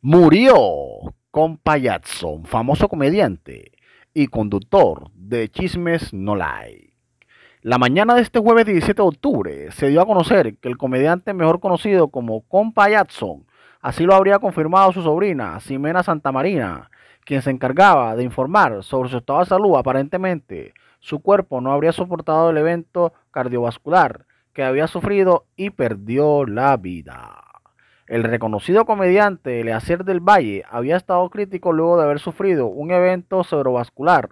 murió con famoso comediante y conductor de Chismes No La mañana de este jueves 17 de octubre se dio a conocer que el comediante mejor conocido como Compa así lo habría confirmado su sobrina Ximena Santamarina, quien se encargaba de informar sobre su estado de salud, aparentemente su cuerpo no habría soportado el evento cardiovascular que había sufrido y perdió la vida. El reconocido comediante Leacer del Valle había estado crítico luego de haber sufrido un evento cerebrovascular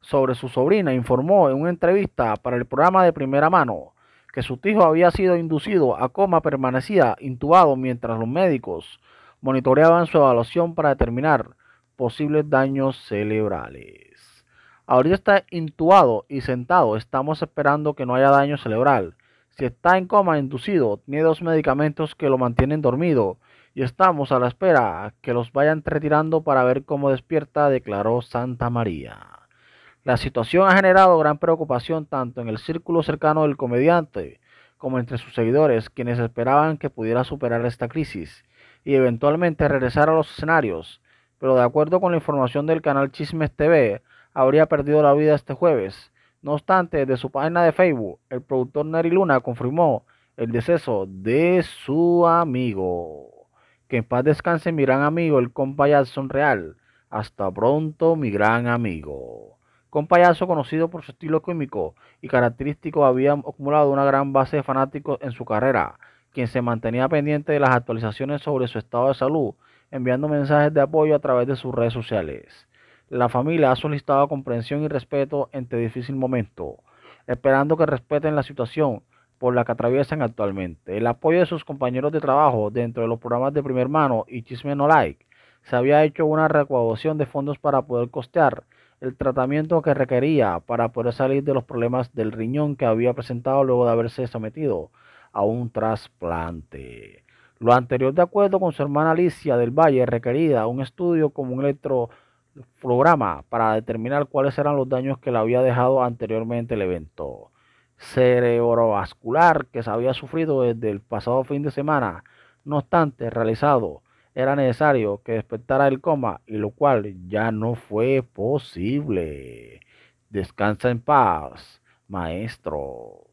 sobre su sobrina. Informó en una entrevista para el programa de primera mano que su tío había sido inducido a coma, permanecía intubado mientras los médicos monitoreaban su evaluación para determinar posibles daños cerebrales. Ahorita está intubado y sentado, estamos esperando que no haya daño cerebral si está en coma inducido, tiene dos medicamentos que lo mantienen dormido y estamos a la espera que los vayan retirando para ver cómo despierta, declaró Santa María. La situación ha generado gran preocupación tanto en el círculo cercano del comediante como entre sus seguidores, quienes esperaban que pudiera superar esta crisis y eventualmente regresar a los escenarios, pero de acuerdo con la información del canal Chismes TV, habría perdido la vida este jueves no obstante, de su página de Facebook, el productor Neri Luna confirmó el deceso de su amigo. Que en paz descanse mi gran amigo, el compayazo real. Hasta pronto, mi gran amigo. Compayazo, conocido por su estilo cómico y característico, había acumulado una gran base de fanáticos en su carrera, quien se mantenía pendiente de las actualizaciones sobre su estado de salud, enviando mensajes de apoyo a través de sus redes sociales. La familia ha solicitado comprensión y respeto en este difícil momento, esperando que respeten la situación por la que atraviesan actualmente. El apoyo de sus compañeros de trabajo dentro de los programas de Primer Mano y Chisme No Like se había hecho una recaudación de fondos para poder costear el tratamiento que requería para poder salir de los problemas del riñón que había presentado luego de haberse sometido a un trasplante. Lo anterior, de acuerdo con su hermana Alicia del Valle, requería un estudio como un electro programa para determinar cuáles eran los daños que le había dejado anteriormente el evento cerebrovascular que se había sufrido desde el pasado fin de semana. No obstante, realizado, era necesario que despertara el coma y lo cual ya no fue posible. Descansa en paz, maestro.